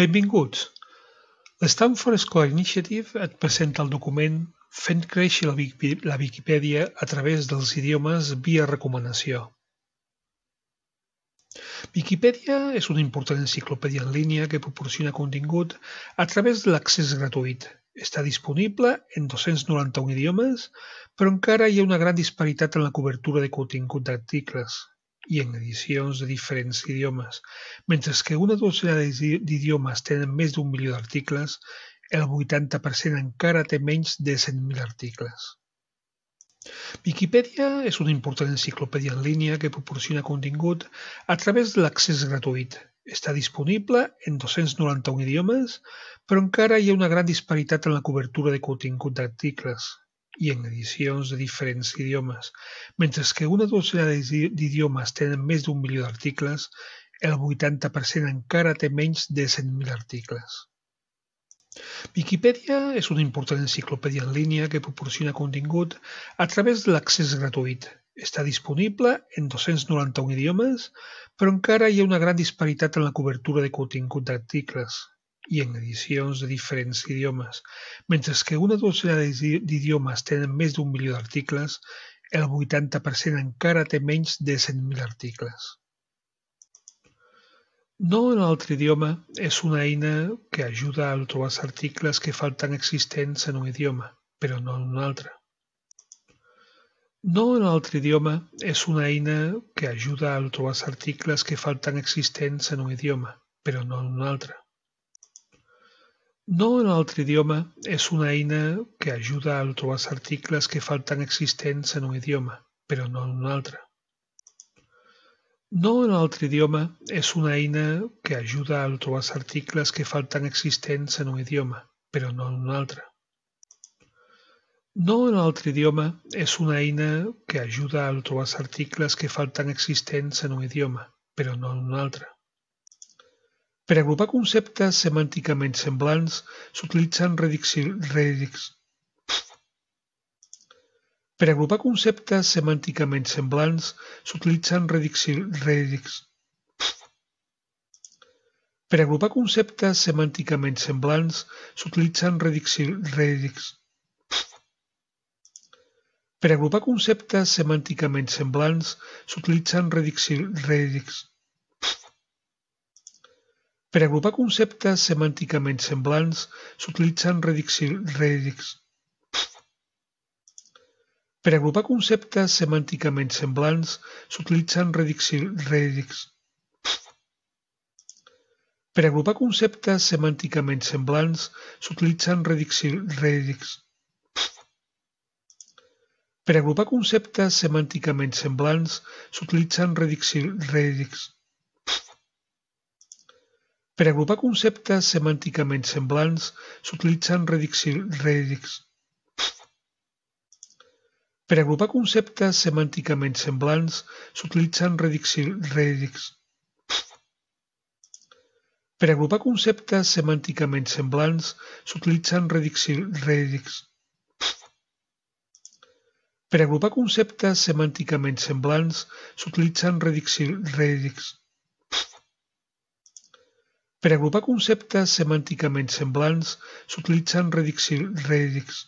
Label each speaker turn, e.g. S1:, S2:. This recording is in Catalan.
S1: Benvinguts! L'Stanford Scholar Initiative et presenta el document Fent créixer la Viquipèdia a través dels idiomes via recomanació. Viquipèdia és una important enciclopèdia en línia que proporciona contingut a través de l'accés gratuït. Està disponible en 291 idiomes, però encara hi ha una gran disparitat en la cobertura de contingut d'articles i en edicions de diferents idiomes. Mentre que una dotzena d'idiomes tenen més d'un milió d'articles, el 80 encara té menys de 100.000 articles. Wikipedia és una important enciclopèdia en línia que proporciona contingut a través de l'accés gratuït. Està disponible en 291 idiomes, però encara hi ha una gran disparitat en la cobertura de contingut d'articles i en edicions de diferents idiomes. Mentre que una dotzena d'idiomes tenen més d'un milió d'articles, el 80% encara té menys de 100.000 articles. Wikipedia és una important enciclopèdia en línia que proporciona contingut a través de l'accés gratuït. Està disponible en 291 idiomes, però encara hi ha una gran disparitat en la cobertura de contingut d'articles i en edicions de diferents idiomes. Mentre que una docena d'idiomes tenen més d'un milió d'articles, el 80% encara té menys de 100.000 articles. No en altre idioma és una eina que ajuda a trobar els articles que falten existents en un idioma, però no en un altre. No en altre idioma és una eina que ajuda a trobar els articles que falten existents en un idioma, però no en un altre. No en altre idioma és una eina que ajuda a trobar els articles que falten existents en un idioma, però no en un altre. No en altre idioma és una eina que ajuda a trobar els articles que falten existents en un idioma, però no en un altre. No en altre idioma és una eina que ajuda a trobar els articles que falten existents en un idioma, però no en un altre. Per agrupar conceptes semànticament semblants s'utilitzen rediccions... Per agrupar conceptes semànticament semblants s'utilitzen rediccions... Per agrupar conceptes semànticament semblants s'utilitzen rediccions... Per agrupar conceptes semànticament semblants s'utilitzen rediccions... Per agrupar conceptes semànticament semblants s'utilitzen redicions... Per agrupar conceptes semànticament semblants s'utilitzen redicions... Per agrupar conceptes semànticament semblants s'utilitzen redicions... Per agrupar conceptes semànticament semblants s'utilitzen redicions... Per agrupar conceptes semànticament semblants s'utilitzen rediccions... Per agrupar conceptes semànticament semblants s'utilitzen rediccions... Per agrupar conceptes semànticament semblants s'utilitzen rediccions... Per agrupar conceptes semànticament semblants s'utilitzen rediccions... Per agrupar conceptes semànticament semblants s'utilitzen rediccions.